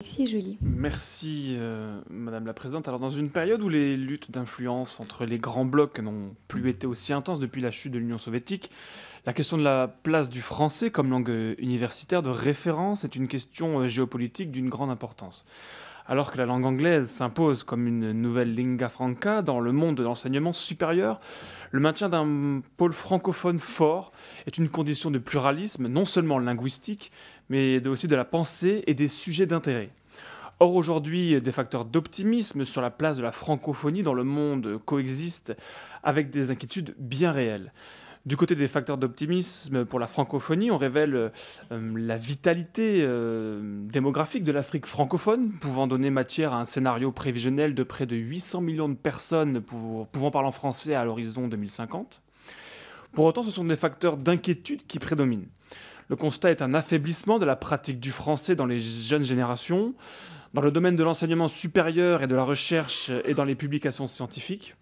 Merci Julie. Merci euh, Madame la Présidente. Alors dans une période où les luttes d'influence entre les grands blocs n'ont plus été aussi intenses depuis la chute de l'Union soviétique, la question de la place du français comme langue universitaire de référence est une question euh, géopolitique d'une grande importance alors que la langue anglaise s'impose comme une nouvelle lingua franca dans le monde de l'enseignement supérieur, le maintien d'un pôle francophone fort est une condition de pluralisme, non seulement linguistique, mais aussi de la pensée et des sujets d'intérêt. Or aujourd'hui, des facteurs d'optimisme sur la place de la francophonie dans le monde coexistent avec des inquiétudes bien réelles. Du côté des facteurs d'optimisme pour la francophonie, on révèle euh, la vitalité euh, démographique de l'Afrique francophone, pouvant donner matière à un scénario prévisionnel de près de 800 millions de personnes pouvant parler en français à l'horizon 2050. Pour autant, ce sont des facteurs d'inquiétude qui prédominent. Le constat est un affaiblissement de la pratique du français dans les jeunes générations, dans le domaine de l'enseignement supérieur et de la recherche et dans les publications scientifiques.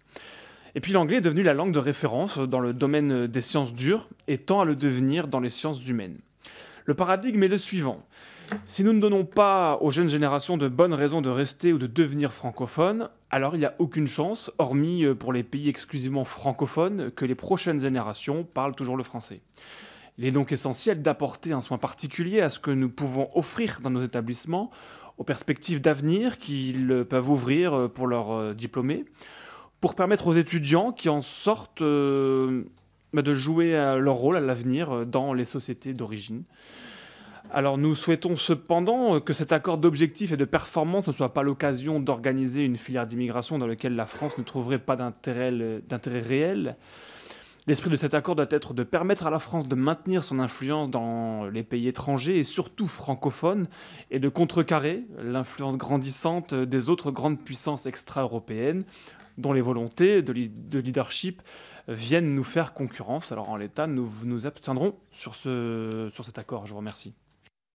Et puis l'anglais est devenu la langue de référence dans le domaine des sciences dures et tend à le devenir dans les sciences humaines. Le paradigme est le suivant. Si nous ne donnons pas aux jeunes générations de bonnes raisons de rester ou de devenir francophones, alors il n'y a aucune chance, hormis euh, pour les pays exclusivement francophones, que les prochaines générations parlent toujours le français. Il est donc essentiel d'apporter un soin particulier à ce que nous pouvons offrir dans nos établissements, aux perspectives d'avenir qu'ils peuvent ouvrir euh, pour leurs euh, diplômés, pour permettre aux étudiants qui en sortent euh, bah, de jouer leur rôle à l'avenir euh, dans les sociétés d'origine. Alors nous souhaitons cependant euh, que cet accord d'objectifs et de performance ne soit pas l'occasion d'organiser une filière d'immigration dans laquelle la France ne trouverait pas d'intérêt réel. L'esprit de cet accord doit être de permettre à la France de maintenir son influence dans les pays étrangers et surtout francophones et de contrecarrer l'influence grandissante des autres grandes puissances extra-européennes dont les volontés de, leadership euh, viennent nous faire concurrence. Alors en l'état, nous nous abstiendrons sur, ce, sur cet accord. Je vous remercie.